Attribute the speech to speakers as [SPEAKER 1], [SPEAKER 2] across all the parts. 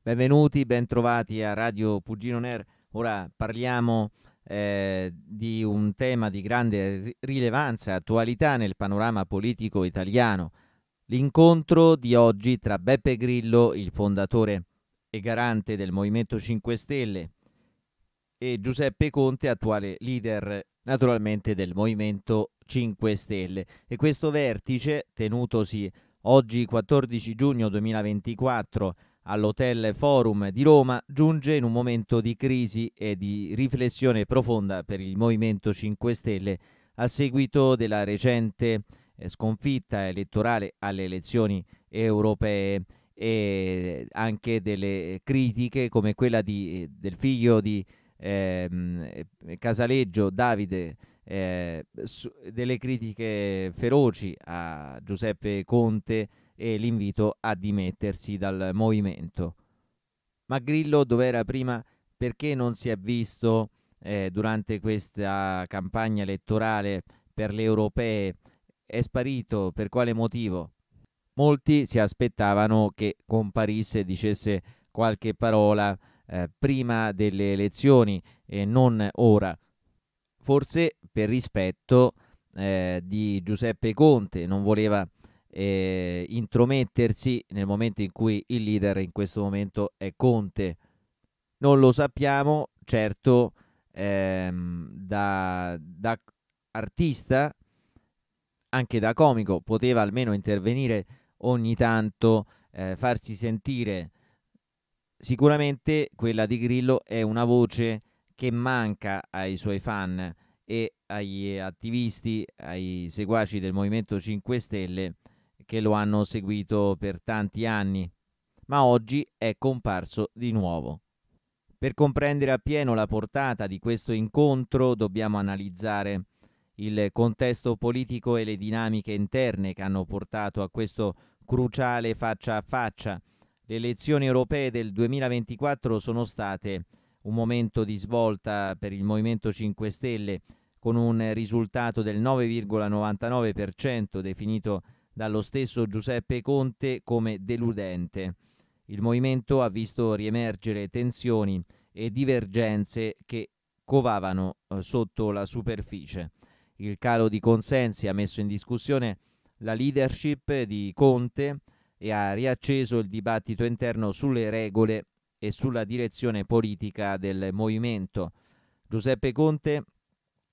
[SPEAKER 1] Benvenuti, bentrovati a Radio Pugino Ner. Ora parliamo eh, di un tema di grande rilevanza e attualità nel panorama politico italiano. L'incontro di oggi tra Beppe Grillo, il fondatore e garante del Movimento 5 Stelle, e Giuseppe Conte, attuale leader naturalmente del Movimento 5 Stelle. E questo vertice, tenutosi oggi 14 giugno 2024 all'Hotel Forum di Roma giunge in un momento di crisi e di riflessione profonda per il Movimento 5 Stelle a seguito della recente eh, sconfitta elettorale alle elezioni europee e anche delle critiche come quella di, del figlio di eh, Casaleggio Davide, eh, delle critiche feroci a Giuseppe Conte e l'invito a dimettersi dal movimento. Ma Grillo dov'era prima? Perché non si è visto eh, durante questa campagna elettorale per le europee? È sparito per quale motivo? Molti si aspettavano che comparisse e dicesse qualche parola eh, prima delle elezioni e non ora. Forse per rispetto eh, di Giuseppe Conte non voleva eh, intromettersi nel momento in cui il leader in questo momento è Conte. Non lo sappiamo, certo, ehm, da, da artista, anche da comico, poteva almeno intervenire ogni tanto, eh, farsi sentire. Sicuramente quella di Grillo è una voce che manca ai suoi fan e agli attivisti, ai seguaci del Movimento 5 Stelle che lo hanno seguito per tanti anni, ma oggi è comparso di nuovo. Per comprendere appieno la portata di questo incontro dobbiamo analizzare il contesto politico e le dinamiche interne che hanno portato a questo cruciale faccia a faccia. Le elezioni europee del 2024 sono state un momento di svolta per il Movimento 5 Stelle con un risultato del 9,99% definito dallo stesso Giuseppe Conte come deludente. Il movimento ha visto riemergere tensioni e divergenze che covavano eh, sotto la superficie. Il calo di consensi ha messo in discussione la leadership di Conte e ha riacceso il dibattito interno sulle regole e sulla direzione politica del movimento. Giuseppe Conte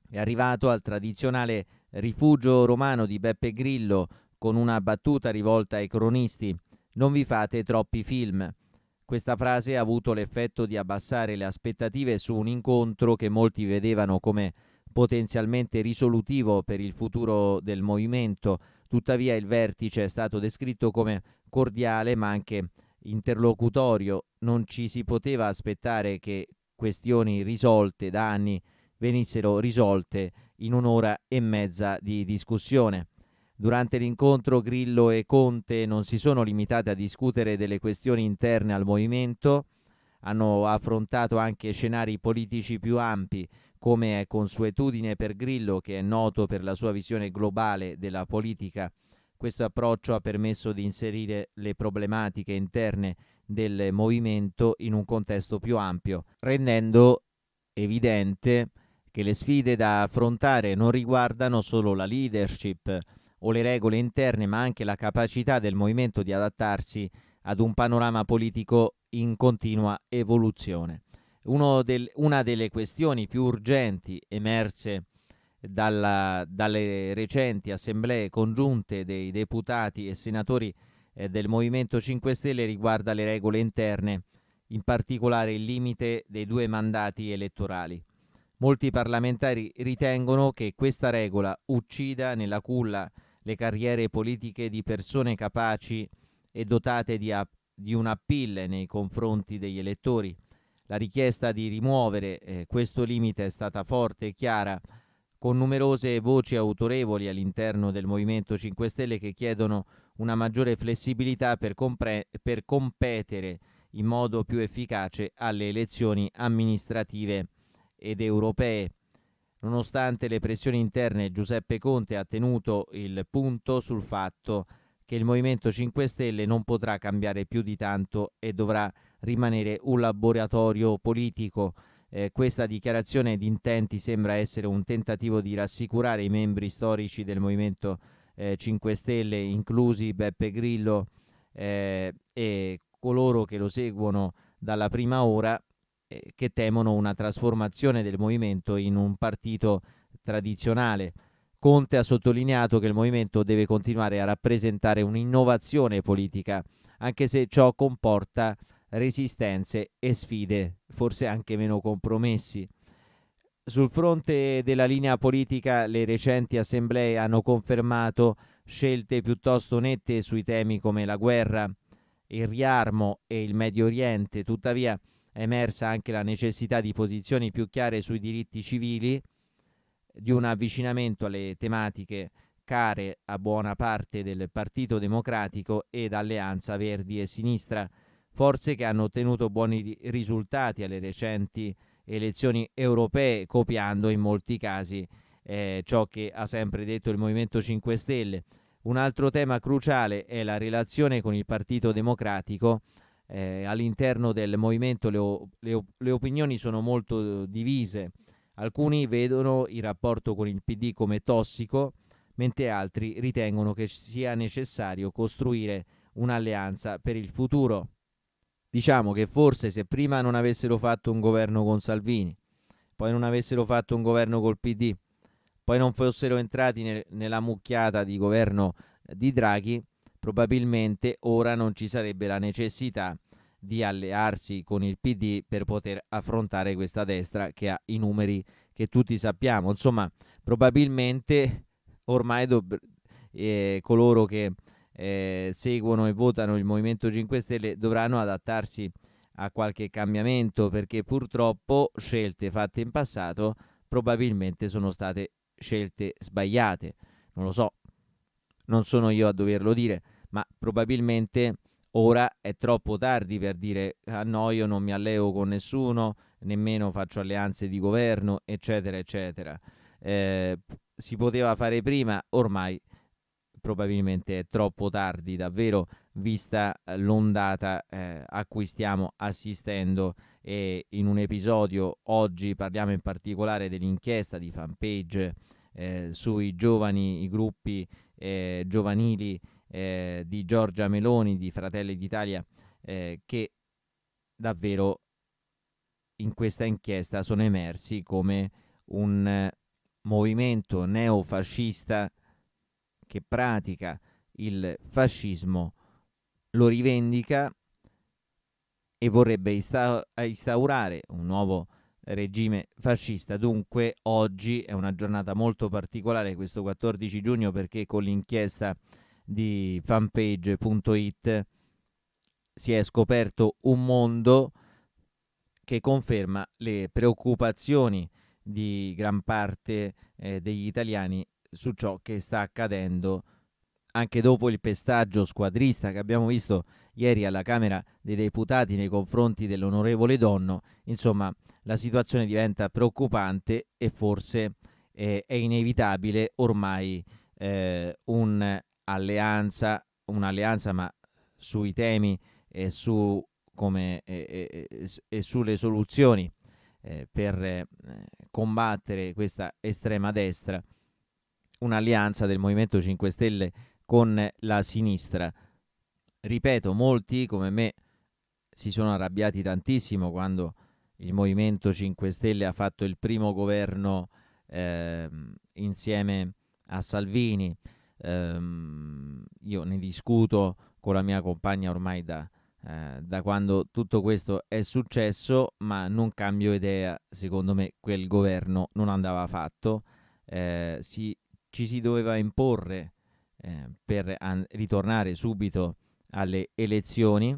[SPEAKER 1] è arrivato al tradizionale rifugio romano di Beppe Grillo con una battuta rivolta ai cronisti, non vi fate troppi film. Questa frase ha avuto l'effetto di abbassare le aspettative su un incontro che molti vedevano come potenzialmente risolutivo per il futuro del movimento. Tuttavia il vertice è stato descritto come cordiale ma anche interlocutorio. Non ci si poteva aspettare che questioni risolte da anni venissero risolte in un'ora e mezza di discussione. Durante l'incontro Grillo e Conte non si sono limitati a discutere delle questioni interne al movimento, hanno affrontato anche scenari politici più ampi, come è consuetudine per Grillo, che è noto per la sua visione globale della politica. Questo approccio ha permesso di inserire le problematiche interne del movimento in un contesto più ampio, rendendo evidente che le sfide da affrontare non riguardano solo la leadership, o le regole interne, ma anche la capacità del movimento di adattarsi ad un panorama politico in continua evoluzione. Del, una delle questioni più urgenti emerse dalla, dalle recenti assemblee congiunte dei deputati e senatori eh, del Movimento 5 Stelle riguarda le regole interne, in particolare il limite dei due mandati elettorali. Molti parlamentari ritengono che questa regola uccida nella culla le carriere politiche di persone capaci e dotate di, app- di un appeal nei confronti degli elettori. La richiesta di rimuovere eh, questo limite è stata forte e chiara, con numerose voci autorevoli all'interno del Movimento 5 Stelle che chiedono una maggiore flessibilità per, compre- per competere in modo più efficace alle elezioni amministrative ed europee. Nonostante le pressioni interne, Giuseppe Conte ha tenuto il punto sul fatto che il Movimento 5 Stelle non potrà cambiare più di tanto e dovrà rimanere un laboratorio politico. Eh, questa dichiarazione di intenti sembra essere un tentativo di rassicurare i membri storici del Movimento eh, 5 Stelle, inclusi Beppe Grillo eh, e coloro che lo seguono dalla prima ora, eh, che temono una trasformazione del movimento in un partito tradizionale. Conte ha sottolineato che il movimento deve continuare a rappresentare un'innovazione politica, anche se ciò comporta resistenze e sfide, forse anche meno compromessi. Sul fronte della linea politica le recenti assemblee hanno confermato scelte piuttosto nette sui temi come la guerra, il riarmo e il Medio Oriente, tuttavia è emersa anche la necessità di posizioni più chiare sui diritti civili, di un avvicinamento alle tematiche care a buona parte del Partito Democratico ed Alleanza Verdi e Sinistra, forze che hanno ottenuto buoni risultati alle recenti elezioni europee, copiando in molti casi eh, ciò che ha sempre detto il Movimento 5 Stelle. Un altro tema cruciale è la relazione con il Partito Democratico, eh, all'interno del movimento le, le, le, opinioni sono molto eh, divise. Alcuni vedono il rapporto con il PD come tossico, mentre altri ritengono che sia necessario costruire un'alleanza per il futuro. Diciamo che forse se prima non avessero fatto un governo con Salvini, poi non avessero fatto un governo col PD, poi non fossero entrati nel, nella mucchiata di governo eh, di Draghi, probabilmente ora non ci sarebbe la necessità di allearsi con il PD per poter affrontare questa destra che ha i numeri che tutti sappiamo. Insomma, probabilmente ormai dov- eh, coloro che eh, seguono e votano il Movimento 5 Stelle dovranno adattarsi a qualche cambiamento perché purtroppo scelte fatte in passato probabilmente sono state scelte sbagliate. Non lo so, non sono io a doverlo dire ma probabilmente ora è troppo tardi per dire a ah, no io non mi alleo con nessuno, nemmeno faccio alleanze di governo, eccetera, eccetera. Eh, si poteva fare prima, ormai probabilmente è troppo tardi, davvero vista eh, l'ondata eh, a cui stiamo assistendo e in un episodio oggi parliamo in particolare dell'inchiesta di fanpage eh, sui giovani, i gruppi eh, giovanili eh, di Giorgia Meloni di Fratelli d'Italia eh, che davvero in questa inchiesta sono emersi come un eh, movimento neofascista che pratica il fascismo, lo rivendica e vorrebbe ista- instaurare un nuovo regime fascista. Dunque oggi è una giornata molto particolare, questo 14 giugno, perché con l'inchiesta di fanpage.it si è scoperto un mondo che conferma le preoccupazioni di gran parte eh, degli italiani su ciò che sta accadendo anche dopo il pestaggio squadrista che abbiamo visto ieri alla Camera dei Deputati nei confronti dell'onorevole Donno, insomma la situazione diventa preoccupante e forse eh, è inevitabile ormai eh, un alleanza, un'alleanza ma sui temi e, su come, e, e, e sulle soluzioni eh, per eh, combattere questa estrema destra, un'alleanza del Movimento 5 Stelle con la sinistra. Ripeto, molti come me si sono arrabbiati tantissimo quando il Movimento 5 Stelle ha fatto il primo governo eh, insieme a Salvini, ehm, io ne discuto con la mia compagna ormai da, eh, da quando tutto questo è successo, ma non cambio idea, secondo me quel governo non andava fatto, eh, si, ci si doveva imporre eh, per ritornare subito alle elezioni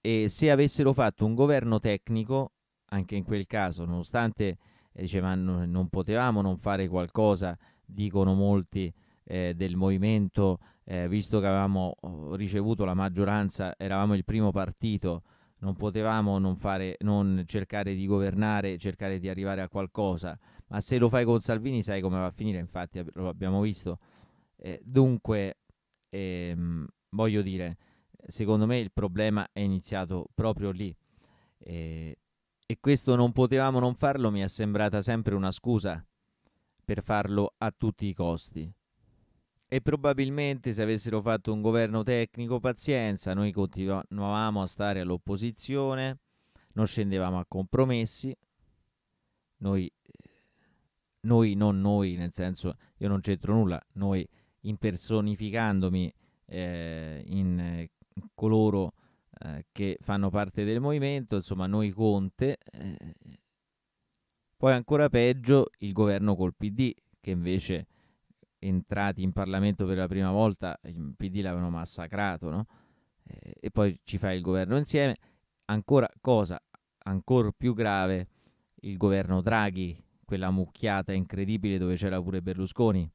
[SPEAKER 1] e se avessero fatto un governo tecnico, anche in quel caso, nonostante eh, dicevano non potevamo non fare qualcosa, dicono molti, eh, del movimento, eh, visto che avevamo oh, ricevuto la maggioranza, eravamo il primo partito, non potevamo non, fare, non cercare di governare, cercare di arrivare a qualcosa, ma se lo fai con Salvini sai come va a finire, infatti lo abbiamo visto. Eh, dunque, ehm, voglio dire, secondo me il problema è iniziato proprio lì. Eh, e questo non potevamo non farlo mi è sembrata sempre una scusa per farlo a tutti i costi. E probabilmente se avessero fatto un governo tecnico, pazienza, noi continuavamo a stare all'opposizione, non scendevamo a compromessi, noi, noi non noi, nel senso io non c'entro nulla, noi impersonificandomi eh, in eh, coloro eh, che fanno parte del movimento, insomma noi Conte, eh, poi ancora peggio il governo col PD che invece entrati in Parlamento per la prima volta, il PD l'avevano massacrato, no? Eh, e poi ci fa il governo insieme. Ancora cosa ancora più grave, il governo Draghi, quella mucchiata incredibile dove c'era pure Berlusconi.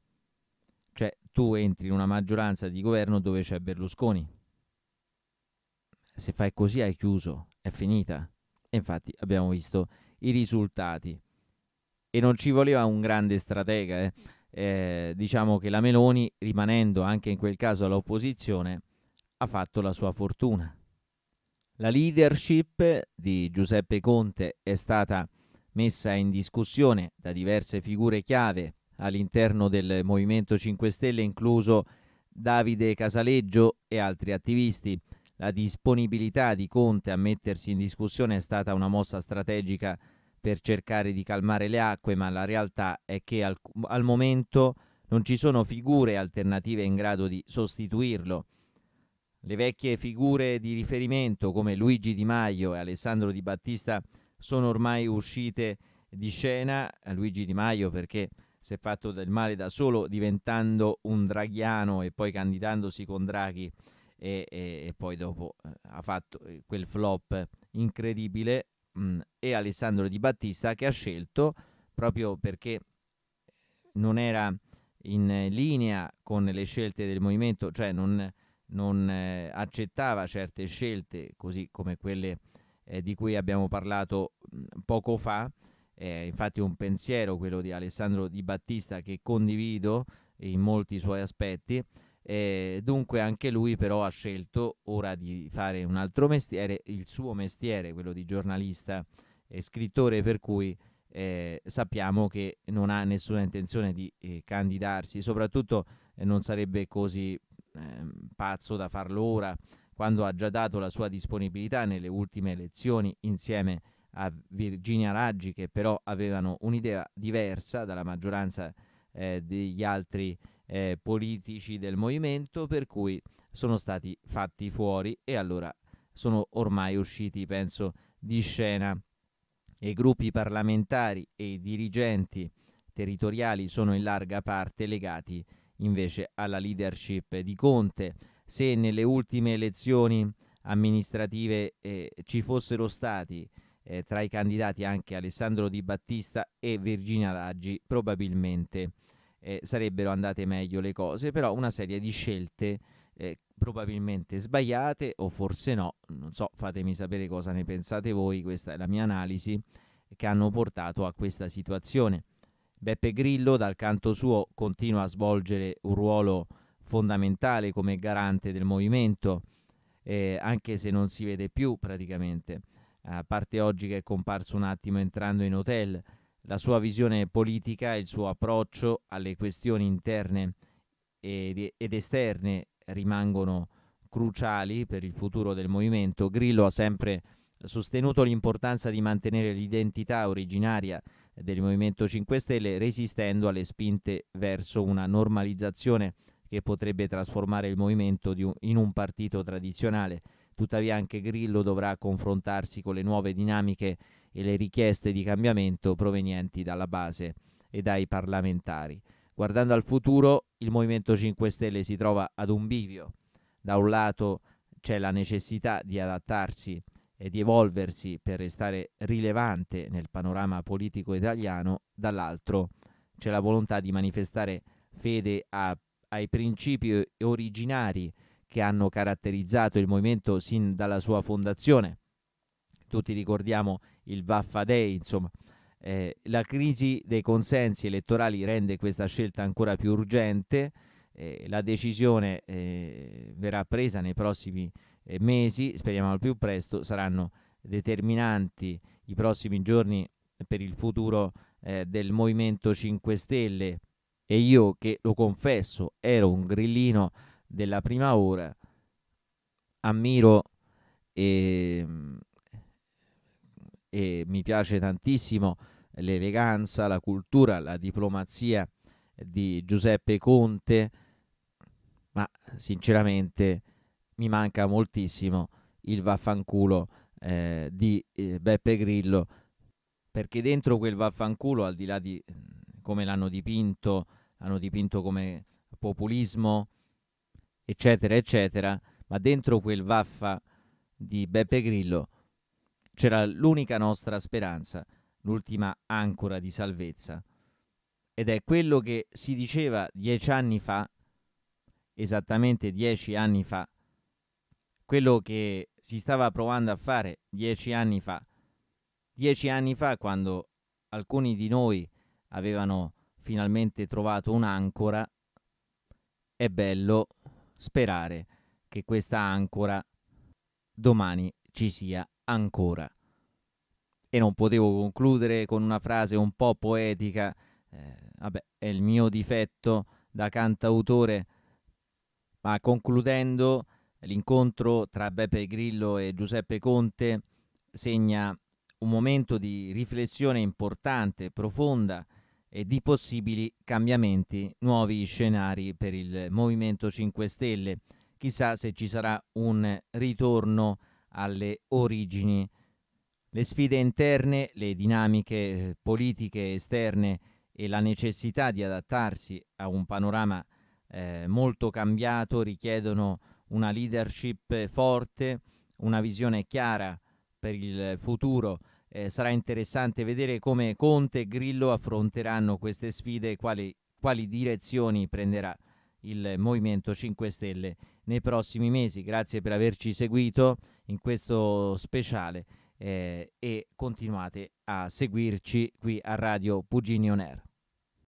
[SPEAKER 1] Cioè tu entri in una maggioranza di governo dove c'è Berlusconi. Se fai così hai chiuso, è finita. E infatti abbiamo visto i risultati. E non ci voleva un grande stratega, eh eh, diciamo che la Meloni, rimanendo anche in quel caso all'opposizione, ha fatto la sua fortuna. La leadership di Giuseppe Conte è stata messa in discussione da diverse figure chiave all'interno del Movimento 5 Stelle, incluso Davide Casaleggio e altri attivisti. La disponibilità di Conte a mettersi in discussione è stata una mossa strategica per cercare di calmare le acque, ma la realtà è che al, al momento non ci sono figure alternative in grado di sostituirlo. Le vecchie figure di riferimento come Luigi Di Maio e Alessandro Di Battista sono ormai uscite di scena. Luigi Di Maio perché si è fatto del male da solo diventando un draghiano e poi candidandosi con Draghi e, e, e poi dopo eh, ha fatto eh, quel flop incredibile mh, mhmm, e Alessandro Di Battista che ha scelto proprio perché non era in linea con le scelte del movimento, cioè non, non eh, accettava certe scelte così come quelle eh, di cui abbiamo parlato mh, mhmm, poco fa. Eh, infatti un pensiero quello di Alessandro Di Battista che condivido in molti suoi aspetti eh, dunque anche lui però ha scelto ora di fare un altro mestiere, il suo mestiere, quello di giornalista e scrittore, per cui eh, sappiamo che non ha nessuna intenzione di eh, candidarsi, soprattutto eh, non sarebbe così ehm, pazzo da farlo ora, quando ha già dato la sua disponibilità nelle ultime elezioni insieme a Virginia Raggi, che però avevano un'idea diversa dalla maggioranza eh, degli altri eh, eh, politici del movimento, per cui sono stati fatti fuori e allora sono ormai usciti, penso, di scena. I gruppi parlamentari e i dirigenti territoriali sono in larga parte legati invece alla leadership di Conte. Se nelle ultime elezioni amministrative eh, ci fossero stati eh, tra i candidati anche Alessandro Di Battista e Virginia Raggi, probabilmente eh, sarebbero andate meglio le cose, però una serie di scelte eh, probabilmente sbagliate o forse no, non so, fatemi sapere cosa ne pensate voi, questa è la mia analisi, che hanno portato a questa situazione. Beppe Grillo dal canto suo continua a svolgere un ruolo fondamentale come garante del movimento, eh, anche se non si vede più praticamente, a parte oggi che è comparso un attimo entrando in hotel, la sua visione politica e il suo approccio alle questioni interne ed, ed esterne rimangono cruciali per il futuro del movimento. Grillo ha sempre sostenuto l'importanza di mantenere l'identità originaria del Movimento 5 Stelle resistendo alle spinte verso una normalizzazione che potrebbe trasformare il movimento in un partito tradizionale. Tuttavia anche Grillo dovrà confrontarsi con le nuove dinamiche e le richieste di cambiamento provenienti dalla base e dai parlamentari. Guardando al futuro, il Movimento 5 Stelle si trova ad un bivio. Da un lato c'è la necessità di adattarsi e di evolversi per restare rilevante nel panorama politico italiano, dall'altro c'è la volontà di manifestare fede a, ai principi originari che hanno caratterizzato il movimento sin dalla sua fondazione. Tutti ricordiamo il Baffa Day, insomma. Eh, la crisi dei consensi elettorali rende questa scelta ancora più urgente, eh, la decisione eh, verrà presa nei prossimi eh, mesi, speriamo al più presto, saranno determinanti i prossimi giorni per il futuro eh, del Movimento 5 Stelle e io che lo confesso ero un grillino della prima ora, ammiro e ehm, e mi piace tantissimo l'eleganza, la cultura, la diplomazia di Giuseppe Conte, ma sinceramente mi manca moltissimo il vaffanculo eh, di eh, Beppe Grillo, perché dentro quel vaffanculo, al di là di mm, come l'hanno dipinto, l'hanno dipinto come populismo, eccetera, eccetera, ma dentro quel vaffa di Beppe Grillo c'era l'unica nostra speranza, l'ultima ancora di salvezza. Ed è quello che si diceva dieci anni fa, esattamente dieci anni fa, quello che si stava provando a fare dieci anni fa. Dieci anni fa, quando alcuni di noi avevano finalmente trovato un'ancora, è bello sperare che questa ancora domani ci sia ancora. E non potevo concludere con una frase un po' poetica, eh, vabbè, è il mio difetto da cantautore, ma concludendo l'incontro tra Beppe Grillo e Giuseppe Conte segna un momento di riflessione importante, profonda e di possibili cambiamenti, nuovi scenari per il Movimento 5 Stelle. Chissà se ci sarà un ritorno alle origini. Le sfide interne, le dinamiche eh, politiche esterne e la necessità di adattarsi a un panorama eh, molto cambiato richiedono una leadership forte, una visione chiara per il futuro. Eh, sarà interessante vedere come Conte e Grillo affronteranno queste sfide e quali, quali direzioni prenderà il Movimento 5 Stelle nei prossimi mesi. Grazie per averci seguito in questo speciale eh, e continuate a seguirci qui a Radio Pugini On Air.